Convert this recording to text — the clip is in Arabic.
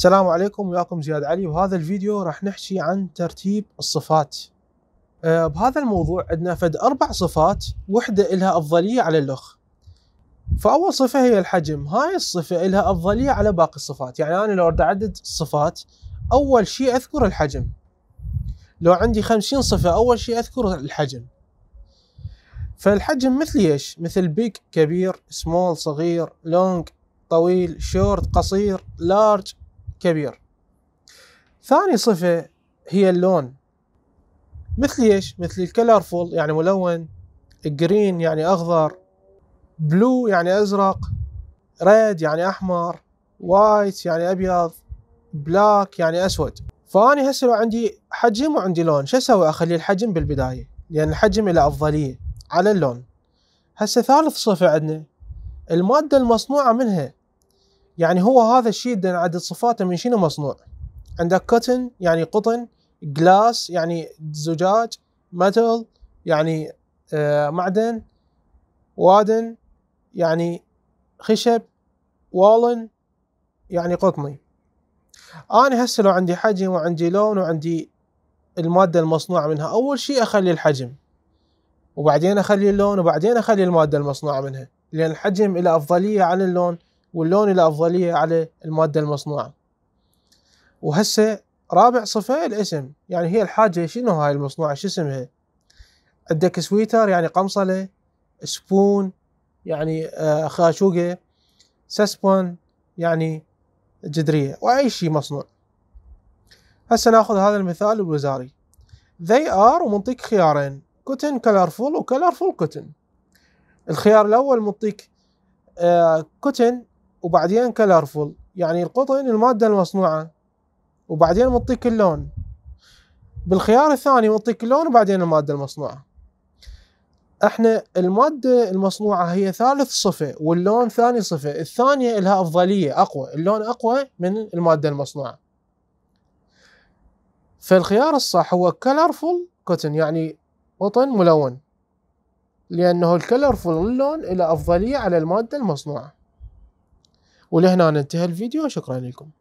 السلام عليكم وياكم زياد علي وهذا الفيديو راح نحكي عن ترتيب الصفات آه، بهذا الموضوع عندنا فد أربع صفات وحدة لها أفضلية على الأخ فأول صفة هي الحجم هاي الصفة لها أفضلية على باقي الصفات يعني أنا لو أريد أعدد الصفات أول شيء أذكر الحجم لو عندي خمسين صفة أول شيء أذكر الحجم فالحجم مثل ايش؟ مثل بيك كبير، سمول صغير، لونج طويل، شورت قصير، لارج كبير ثاني صفة هي اللون مثل ايش؟ مثل الكلرفول يعني ملون جرين يعني اخضر بلو يعني ازرق ريد يعني احمر وايت يعني ابيض بلاك يعني اسود فاني هسه لو عندي حجم وعندي لون شو اسوي اخلي الحجم بالبدايه لان الحجم له افضليه على اللون هسه ثالث صفه عندنا الماده المصنوعه منها يعني هو هذا الشيء بدنا صفاته من شنو مصنوع عندك كوتن يعني قطن جلاس يعني زجاج متل يعني آه معدن وادن يعني خشب والن يعني قطني انا هسه لو عندي حجم وعندي لون وعندي المادة المصنوعة منها أول شيء أخلي الحجم وبعدين أخلي اللون وبعدين أخلي المادة المصنوعة منها لأن الحجم له أفضلية على اللون واللون له أفضلية على المادة المصنوعة وهسه رابع صفة الاسم يعني هي الحاجة شنو هاي المصنوعة شو اسمها عندك سويتر يعني قمصلة سبون يعني آه، خاشوقة سسبون يعني جدرية وأي شيء مصنوع هسه ناخذ هذا المثال الوزاري they are ومنطيك خيارين كوتن كلرفول وكلرفول كوتن الخيار الأول منطيك كوتن آه، وبعدين كلرفول يعني القطن المادة المصنوعة وبعدين مطيك اللون بالخيار الثاني مطيك اللون وبعدين المادة المصنوعة احنا المادة المصنوعة هي ثالث صفة واللون ثاني صفة الثانية لها أفضلية أقوى اللون أقوى من المادة المصنوعة فالخيار الصح هو colorful كوتن يعني قطن ملون لأنه الكلرفول اللون له أفضلية على المادة المصنوعة ولهنا ننتهي الفيديو شكرا لكم